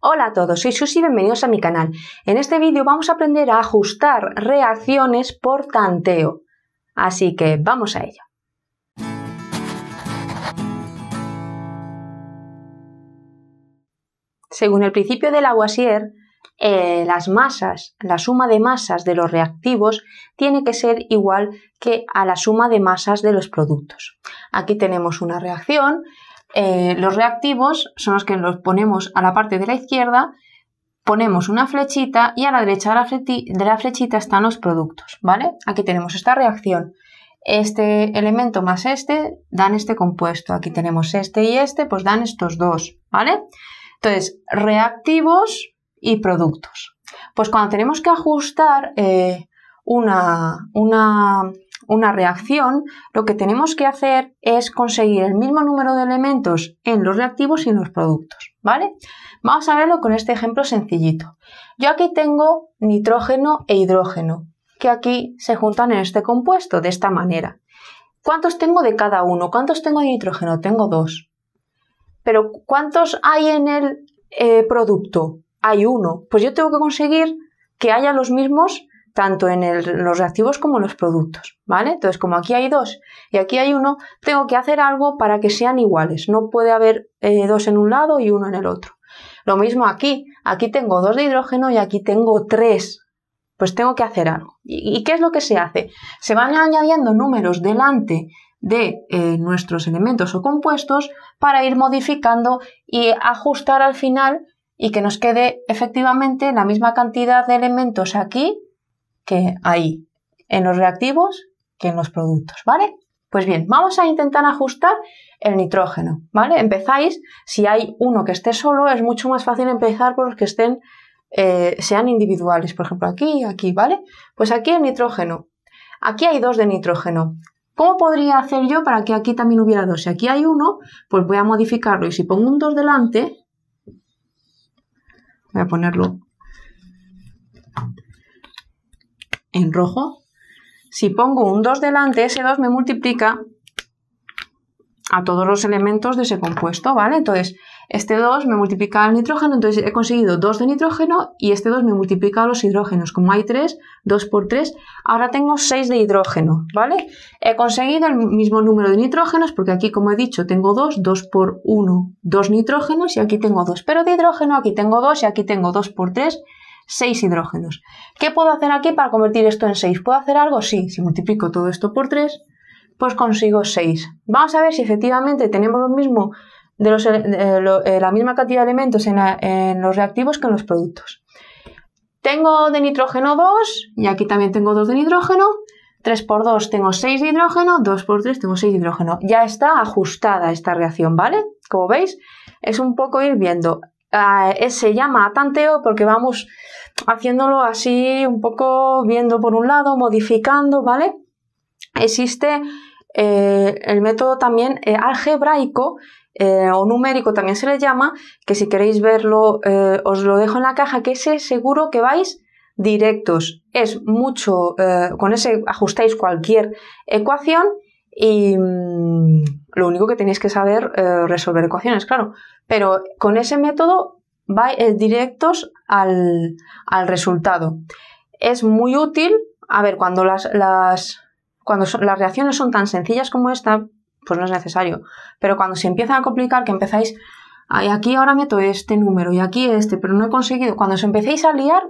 Hola a todos, soy Susi, bienvenidos a mi canal. En este vídeo vamos a aprender a ajustar reacciones por tanteo. Así que vamos a ello. Según el principio de Lavoisier, eh, las masas, la suma de masas de los reactivos tiene que ser igual que a la suma de masas de los productos. Aquí tenemos una reacción eh, los reactivos son los que los ponemos a la parte de la izquierda, ponemos una flechita y a la derecha de la, flechita están los productos, ¿vale? Aquí tenemos esta reacción. Este elemento más este dan este compuesto. Aquí tenemos este y este, pues dan estos dos, ¿vale? Entonces, reactivos y productos. Pues cuando tenemos que ajustar eh, una, una una reacción, lo que tenemos que hacer es conseguir el mismo número de elementos en los reactivos y en los productos, ¿vale? Vamos a verlo con este ejemplo sencillito. Yo aquí tengo nitrógeno e hidrógeno, que aquí se juntan en este compuesto de esta manera. ¿Cuántos tengo de cada uno? ¿Cuántos tengo de nitrógeno? Tengo dos. Pero ¿cuántos hay en el eh, producto? Hay uno. Pues yo tengo que conseguir que haya los mismos tanto en, los reactivos como en los productos, ¿vale? Entonces, como aquí hay dos y aquí hay uno, tengo que hacer algo para que sean iguales. No puede haber eh, dos en un lado y uno en el otro. Lo mismo aquí. Aquí tengo dos de hidrógeno y aquí tengo tres. Pues tengo que hacer algo. ¿Y, qué es lo que se hace? Se van añadiendo números delante de eh, nuestros elementos o compuestos para ir modificando y ajustar al final y que nos quede efectivamente la misma cantidad de elementos aquí que hay en los reactivos que en los productos, ¿vale? Pues bien, vamos a intentar ajustar el nitrógeno, ¿vale? Empezáis, si hay uno que esté solo, es mucho más fácil empezar por los que estén, eh, sean individuales, por ejemplo, aquí, y aquí, ¿vale? Pues aquí el nitrógeno. Aquí hay dos de nitrógeno. ¿Cómo podría hacer yo para que aquí también hubiera dos? Si aquí hay uno, pues voy a modificarlo. Y si pongo un 2 delante, voy a ponerlo en rojo. Si pongo un 2 delante, ese 2 me multiplica a todos los elementos de ese compuesto, ¿vale? Entonces, este 2 me multiplica al nitrógeno, entonces he conseguido 2 de nitrógeno y este 2 me multiplica a los hidrógenos. Como hay 3, 2 por 3, ahora tengo 6 de hidrógeno, ¿vale? He conseguido el mismo número de nitrógenos porque aquí, como he dicho, tengo 2, 2 por 1, 2 nitrógenos y aquí tengo 2, pero de hidrógeno aquí tengo 2 y aquí tengo 2 por 3 6 hidrógenos. ¿Qué puedo hacer aquí para convertir esto en 6? ¿Puedo hacer algo? Sí, si multiplico todo esto por 3, pues consigo 6. Vamos a ver si efectivamente tenemos lo mismo de eh, eh, la misma cantidad de elementos en, en, los reactivos que en los productos. Tengo de nitrógeno 2 y aquí también tengo 2 de nitrógeno. 3 por 2 tengo 6 de hidrógeno, 2 por 3 tengo 6 de hidrógeno. Ya está ajustada esta reacción, ¿vale? Como veis, es un poco ir viendo se llama tanteo porque vamos haciéndolo así un poco viendo por un lado, modificando, ¿vale? Existe eh, el método también eh, algebraico eh, o numérico también se le llama, que si queréis verlo os lo dejo en la caja, que ese seguro que vais directos. Es mucho, con ese ajustáis cualquier ecuación y mm, lo único que tenéis que saber eh, resolver ecuaciones, claro. Pero con ese método vais eh, directos al, resultado. Es muy útil, a ver, cuando las, las, cuando las reacciones son tan sencillas como esta, pues no es necesario. Pero cuando se empiezan a complicar, que empezáis, aquí ahora meto este número y aquí este, pero no he conseguido. Cuando os empecéis a liar,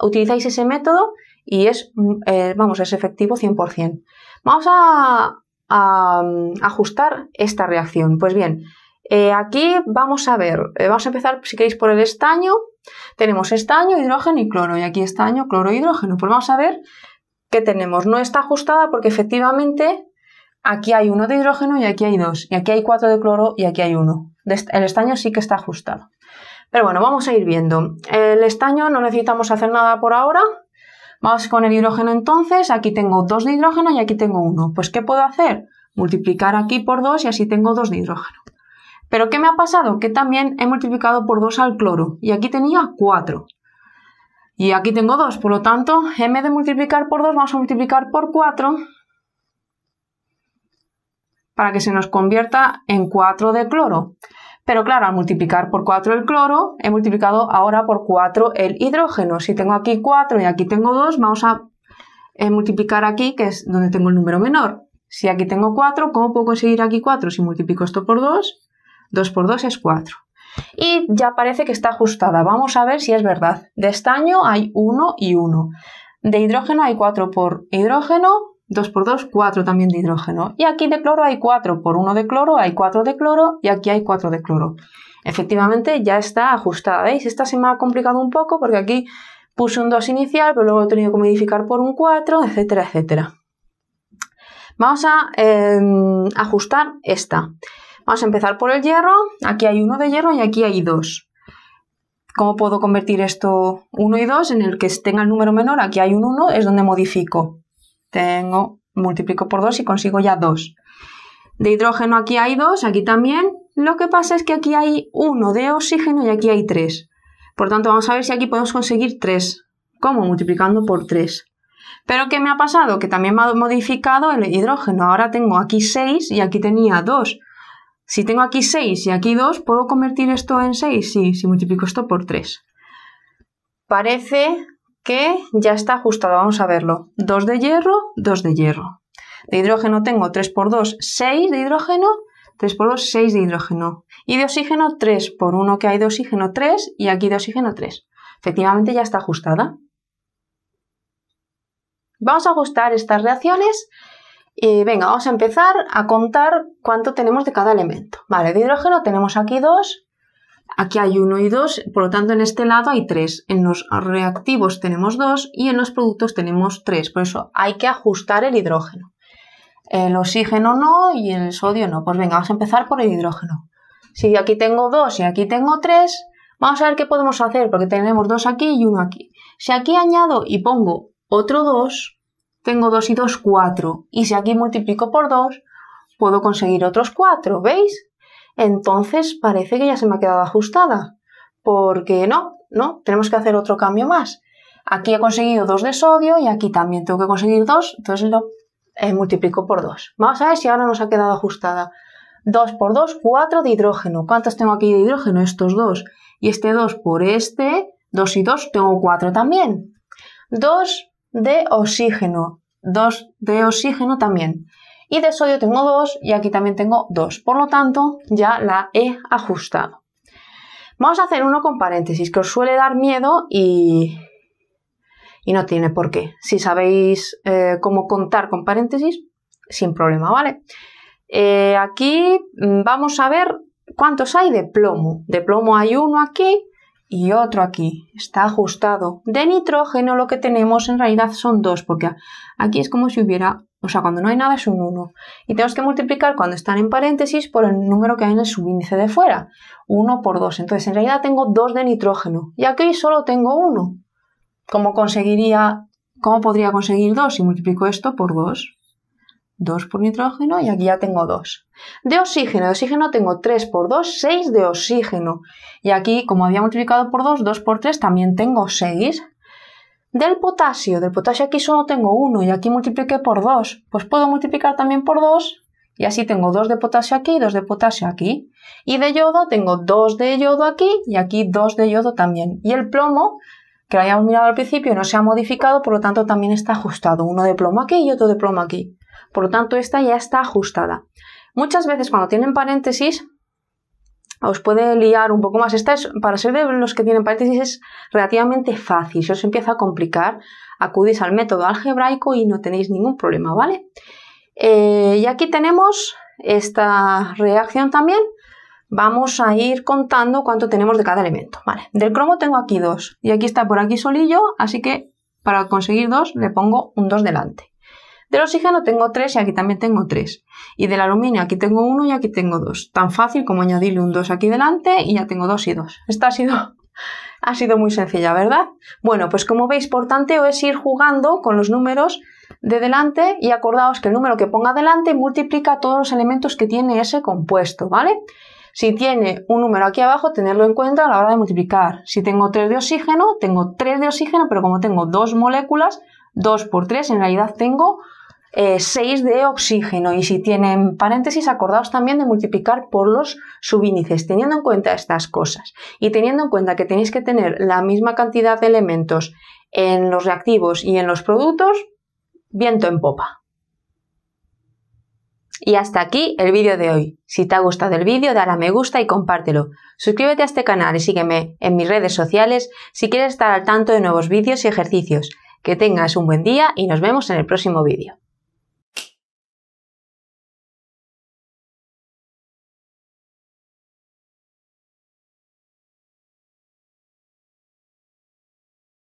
utilizáis ese método y es, mm, eh, vamos, es efectivo 100%. Vamos a, a mm, ajustar esta reacción? Pues bien, eh, aquí vamos a ver, eh, vamos a empezar si queréis por el estaño. Tenemos estaño, hidrógeno y cloro, y aquí estaño, cloro, hidrógeno. Pues vamos a ver qué tenemos. No está ajustada porque efectivamente aquí hay uno de hidrógeno y aquí hay dos, y aquí hay cuatro de cloro y aquí hay uno. El estaño sí que está ajustado. Pero bueno, vamos a ir viendo. El estaño no necesitamos hacer nada por ahora, Vamos con el hidrógeno entonces, aquí tengo 2 de hidrógeno y aquí tengo 1. Pues ¿qué puedo hacer? Multiplicar aquí por 2 y así tengo 2 de hidrógeno. Pero ¿qué me ha pasado? Que también he multiplicado por 2 al cloro y aquí tenía 4. Y aquí tengo 2, por lo tanto, en vez de multiplicar por 2 vamos a multiplicar por 4 para que se nos convierta en 4 de cloro. Pero claro, al multiplicar por 4 el cloro, he multiplicado ahora por 4 el hidrógeno. Si tengo aquí 4 y aquí tengo 2, vamos a eh, multiplicar aquí, que es donde tengo el número menor. Si aquí tengo 4, ¿cómo puedo conseguir aquí 4? Si multiplico esto por 2, 2 por 2 es 4. Y ya parece que está ajustada. Vamos a ver si es verdad. De estaño hay 1 y 1. De hidrógeno hay 4 por hidrógeno 2 por 2, 4 también de hidrógeno. Y aquí de cloro hay 4 por 1 de cloro, hay 4 de cloro y aquí hay 4 de cloro. Efectivamente ya está ajustada, ¿veis? Esta se me ha complicado un poco porque aquí puse un 2 inicial, pero luego he tenido que modificar por un 4, etcétera, etcétera. Vamos a em, ajustar esta. Vamos a empezar por el hierro, aquí hay 1 de hierro y aquí hay 2. ¿Cómo puedo convertir esto 1 y 2 en el que tenga el número menor? Aquí hay un 1, es donde modifico tengo, multiplico por 2 y consigo ya 2. De hidrógeno aquí hay 2, aquí también. Lo que pasa es que aquí hay 1 de oxígeno y aquí hay 3. Por tanto, vamos a ver si aquí podemos conseguir 3. ¿Cómo? Multiplicando por 3. Pero ¿qué me ha pasado? Que también me ha modificado el hidrógeno. Ahora tengo aquí 6 y aquí tenía 2. Si tengo aquí 6 y aquí 2, ¿puedo convertir esto en 6? Sí, si multiplico esto por 3. Parece que ya está ajustado, vamos a verlo. 2 de hierro, 2 de hierro. De hidrógeno tengo 3 por 2, 6 de hidrógeno, 3 por 2, 6 de hidrógeno. Y de oxígeno 3 por 1 que hay de oxígeno 3 y aquí de oxígeno 3. Efectivamente ya está ajustada. Vamos a ajustar estas reacciones y eh, venga, vamos a empezar a contar cuánto tenemos de cada elemento. Vale, de hidrógeno tenemos aquí 2, Aquí hay 1 y 2, por lo tanto en este lado hay 3. En los reactivos tenemos 2 y en los productos tenemos 3. Por eso hay que ajustar el hidrógeno. El oxígeno no y el sodio no. Pues venga, vamos a empezar por el hidrógeno. Si aquí tengo 2 y aquí tengo 3, vamos a ver qué podemos hacer porque tenemos 2 aquí y 1 aquí. Si aquí añado y pongo otro 2, tengo 2 y 2, 4. Y si aquí multiplico por 2, puedo conseguir otros 4, ¿veis? entonces parece que ya se me ha quedado ajustada, porque no, no, tenemos que hacer otro cambio más. Aquí he conseguido 2 de sodio y aquí también tengo que conseguir 2, entonces lo eh, multiplico por 2. Vamos a ver si ahora nos ha quedado ajustada. 2 por 2, 4 de hidrógeno. ¿Cuántos tengo aquí de hidrógeno? Estos dos. Y este 2 por este, 2 y 2, tengo 4 también. 2 de oxígeno. 2 de oxígeno también y de sodio tengo dos y aquí también tengo dos. Por lo tanto, ya la he ajustado. Vamos a hacer uno con paréntesis, que os suele dar miedo y, y no tiene por qué. Si sabéis eh, cómo contar con paréntesis, sin problema, ¿vale? Eh, aquí mm, vamos a ver cuántos hay de plomo. De plomo hay uno aquí y otro aquí. Está ajustado. De nitrógeno lo que tenemos en realidad son dos, porque aquí es como si hubiera o sea, cuando no hay nada es un 1. Y tenemos que multiplicar cuando están en paréntesis por el número que hay en el subíndice de fuera. 1 por 2. Entonces, en realidad tengo 2 de nitrógeno. Y aquí solo tengo 1. ¿Cómo conseguiría, cómo podría conseguir 2 si multiplico esto por 2? 2 por nitrógeno y aquí ya tengo 2. De oxígeno, de oxígeno tengo 3 por 2, 6 de oxígeno. Y aquí, como había multiplicado por 2, 2 por 3 también tengo 6. Del potasio, del potasio aquí solo tengo uno y aquí multipliqué por 2, pues puedo multiplicar también por 2 y así tengo dos de potasio aquí y 2 de potasio aquí. Y de yodo tengo dos de yodo aquí y aquí dos de yodo también. Y el plomo, que lo habíamos mirado al principio, no se ha modificado, por lo tanto también está ajustado. Uno de plomo aquí y otro de plomo aquí. Por lo tanto, esta ya está ajustada. Muchas veces cuando tienen paréntesis Ah, os puede liar un poco más. para ser de los que tienen paréntesis, es relativamente fácil. Si os empieza a complicar, acudís al método algebraico y no tenéis ningún problema, ¿vale? Eh, y aquí tenemos esta reacción también. Vamos a ir contando cuánto tenemos de cada elemento. del cromo tengo aquí dos. Y aquí está por aquí solillo, así que para conseguir dos le pongo un 2 delante. Del oxígeno tengo tres y aquí también tengo tres. Y del aluminio aquí tengo uno y aquí tengo dos. Tan fácil como añadirle un 2 aquí delante y ya tengo dos y dos. Esta ha sido, ha sido muy sencilla, ¿verdad? Bueno, pues como veis por tanteo es ir jugando con los números de delante y acordaos que el número que ponga delante multiplica todos los elementos que tiene ese compuesto, ¿vale? Si tiene un número aquí abajo, tenerlo en cuenta a la hora de multiplicar. Si tengo 3 de oxígeno, tengo 3 de oxígeno, pero como tengo dos moléculas, 2 por 3, en realidad tengo 6 eh, de oxígeno y si tienen paréntesis acordaos también de multiplicar por los subíndices teniendo en cuenta estas cosas y teniendo en cuenta que tenéis que tener la misma cantidad de elementos en los reactivos y en los productos viento en popa y hasta aquí el vídeo de hoy. Si te ha gustado el vídeo, dale a me gusta y compártelo. Suscríbete a este canal y sígueme en mis redes sociales si quieres estar al tanto de nuevos vídeos y ejercicios. Que tengas un buen día y nos vemos en el próximo vídeo.